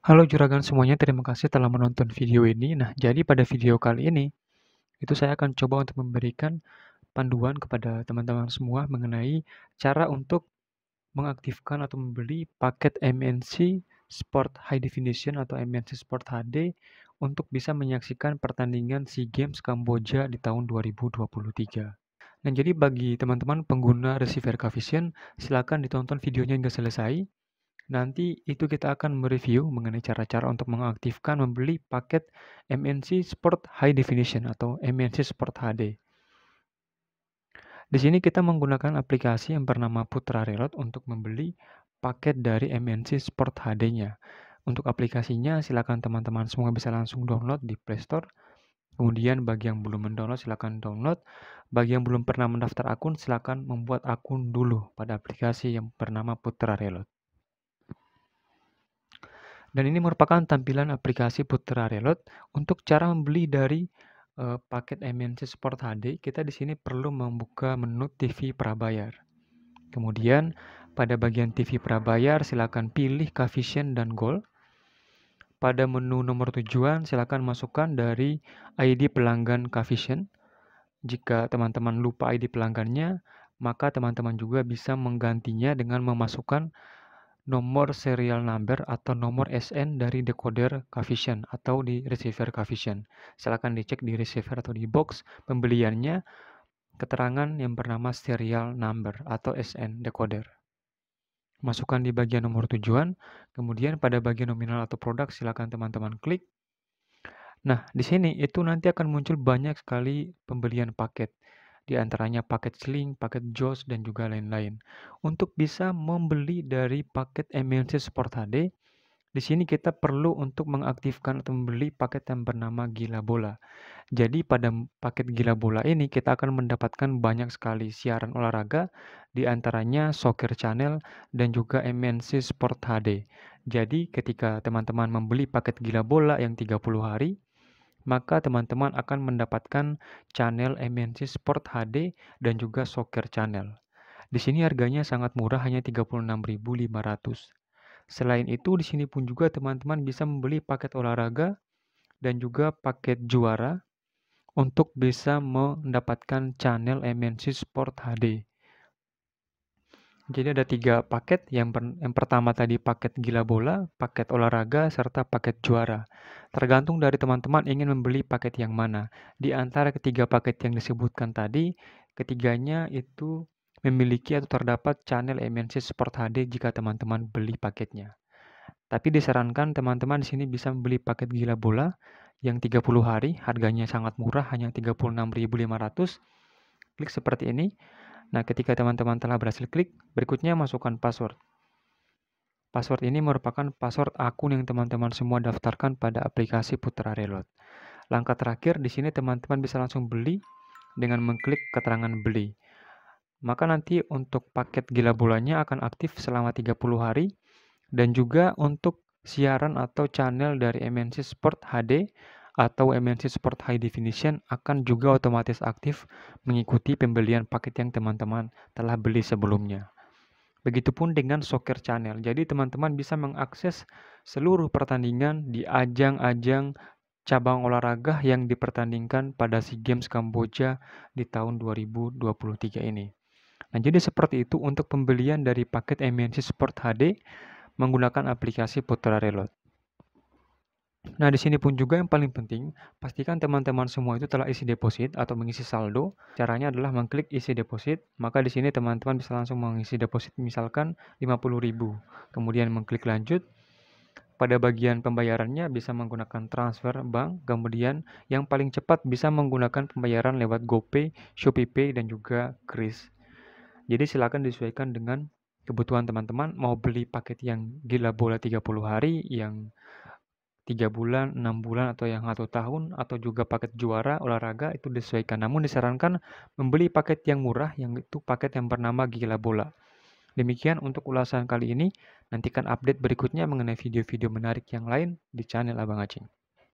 Halo juragan semuanya, terima kasih telah menonton video ini. Nah, jadi pada video kali ini, itu saya akan coba untuk memberikan panduan kepada teman-teman semua mengenai cara untuk mengaktifkan atau membeli paket MNC Sport High Definition atau MNC Sport HD untuk bisa menyaksikan pertandingan SEA Games Kamboja di tahun 2023. Nah, jadi bagi teman-teman pengguna receiver Vision, silakan ditonton videonya hingga selesai Nanti itu kita akan mereview mengenai cara-cara untuk mengaktifkan membeli paket MNC Sport High Definition atau MNC Sport HD. Di sini kita menggunakan aplikasi yang bernama Putra Reload untuk membeli paket dari MNC Sport HD-nya. Untuk aplikasinya, silakan teman-teman semua bisa langsung download di Play Store. Kemudian bagi yang belum mendownload, silakan download. Bagi yang belum pernah mendaftar akun, silakan membuat akun dulu pada aplikasi yang bernama Putra Reload. Dan ini merupakan tampilan aplikasi Putra Reload untuk cara membeli dari uh, paket MNC Sport HD, kita di sini perlu membuka menu TV prabayar. Kemudian pada bagian TV prabayar silakan pilih coefficient dan Gold Pada menu nomor tujuan silakan masukkan dari ID pelanggan coefficient. Jika teman-teman lupa ID pelanggannya, maka teman-teman juga bisa menggantinya dengan memasukkan nomor serial number atau nomor SN dari decoder coefficient atau di receiver coefficient. Silakan dicek di receiver atau di box pembeliannya keterangan yang bernama serial number atau SN decoder. Masukkan di bagian nomor tujuan, kemudian pada bagian nominal atau produk silakan teman-teman klik. Nah, di sini itu nanti akan muncul banyak sekali pembelian paket di antaranya paket Sling, paket JOS, dan juga lain-lain. Untuk bisa membeli dari paket MLC sport HD, di sini kita perlu untuk mengaktifkan atau membeli paket yang bernama Gila Bola. Jadi pada paket Gila Bola ini kita akan mendapatkan banyak sekali siaran olahraga, di antaranya Soccer Channel dan juga MNC Sport HD. Jadi ketika teman-teman membeli paket Gila Bola yang 30 hari, maka teman-teman akan mendapatkan channel MNC Sport HD dan juga Soccer Channel. Di sini harganya sangat murah hanya 36.500. Selain itu di sini pun juga teman-teman bisa membeli paket olahraga dan juga paket juara untuk bisa mendapatkan channel MNC Sport HD. Jadi ada tiga paket. Yang, per, yang pertama tadi paket gila bola, paket olahraga, serta paket juara. Tergantung dari teman-teman ingin membeli paket yang mana. Di antara ketiga paket yang disebutkan tadi, ketiganya itu memiliki atau terdapat channel MNC Sport HD jika teman-teman beli paketnya. Tapi disarankan teman-teman di sini bisa membeli paket gila bola yang 30 hari, harganya sangat murah, hanya 36.500. Klik seperti ini. Nah, ketika teman-teman telah berhasil klik, berikutnya masukkan password. Password ini merupakan password akun yang teman-teman semua daftarkan pada aplikasi Putra Reload. Langkah terakhir di sini teman-teman bisa langsung beli dengan mengklik keterangan beli. Maka nanti untuk paket gila bulannya akan aktif selama 30 hari dan juga untuk siaran atau channel dari MNC Sport HD atau MNC Sport High Definition akan juga otomatis aktif mengikuti pembelian paket yang teman-teman telah beli sebelumnya. Begitupun dengan Soccer Channel. Jadi teman-teman bisa mengakses seluruh pertandingan di ajang-ajang cabang olahraga yang dipertandingkan pada SEA Games Kamboja di tahun 2023 ini. Nah, jadi seperti itu untuk pembelian dari paket MNC Sport HD menggunakan aplikasi Putra Reload. Nah, di sini pun juga yang paling penting, pastikan teman-teman semua itu telah isi deposit atau mengisi saldo. Caranya adalah mengklik isi deposit, maka di sini teman-teman bisa langsung mengisi deposit misalkan 50.000. Kemudian mengklik lanjut. Pada bagian pembayarannya bisa menggunakan transfer bank, kemudian yang paling cepat bisa menggunakan pembayaran lewat GoPay, ShopeePay dan juga Kris. Jadi silakan disesuaikan dengan kebutuhan teman-teman mau beli paket yang gila bola 30 hari yang tiga bulan, enam bulan, atau yang satu tahun, atau juga paket juara olahraga itu disesuaikan. Namun disarankan membeli paket yang murah, yang itu paket yang bernama Gila Bola. Demikian untuk ulasan kali ini. Nantikan update berikutnya mengenai video-video menarik yang lain di channel Abang Acing.